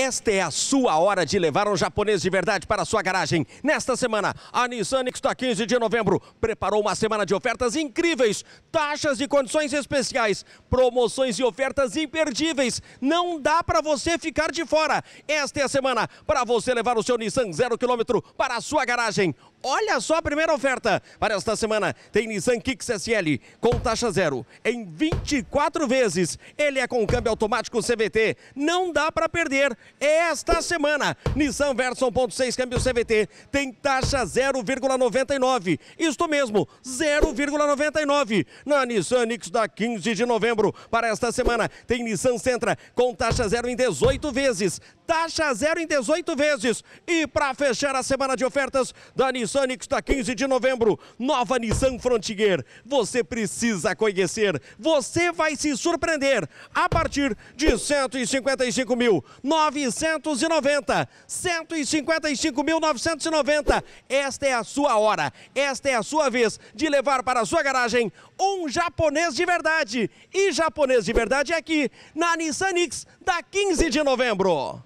Esta é a sua hora de levar um japonês de verdade para a sua garagem. Nesta semana, a Nissan X-Tar 15 de novembro preparou uma semana de ofertas incríveis, taxas e condições especiais, promoções e ofertas imperdíveis. Não dá para você ficar de fora. Esta é a semana para você levar o seu Nissan zero quilômetro para a sua garagem. Olha só a primeira oferta para esta semana. Tem Nissan Kicks SL com taxa zero em 24 vezes. Ele é com câmbio automático CVT. Não dá para perder esta semana. Nissan Verso 1.6 câmbio CVT tem taxa 0,99. Isto mesmo, 0,99. Na Nissan Nix da 15 de novembro para esta semana tem Nissan Sentra com taxa zero em 18 vezes. Taxa zero em 18 vezes. E para fechar a semana de ofertas da Nissan Nix da 15 de novembro, nova Nissan Frontier. Você precisa conhecer. Você vai se surpreender a partir de 155 mil. 990, 155.990. Esta é a sua hora, esta é a sua vez de levar para a sua garagem um japonês de verdade. E japonês de verdade é aqui na Nissan X da 15 de novembro.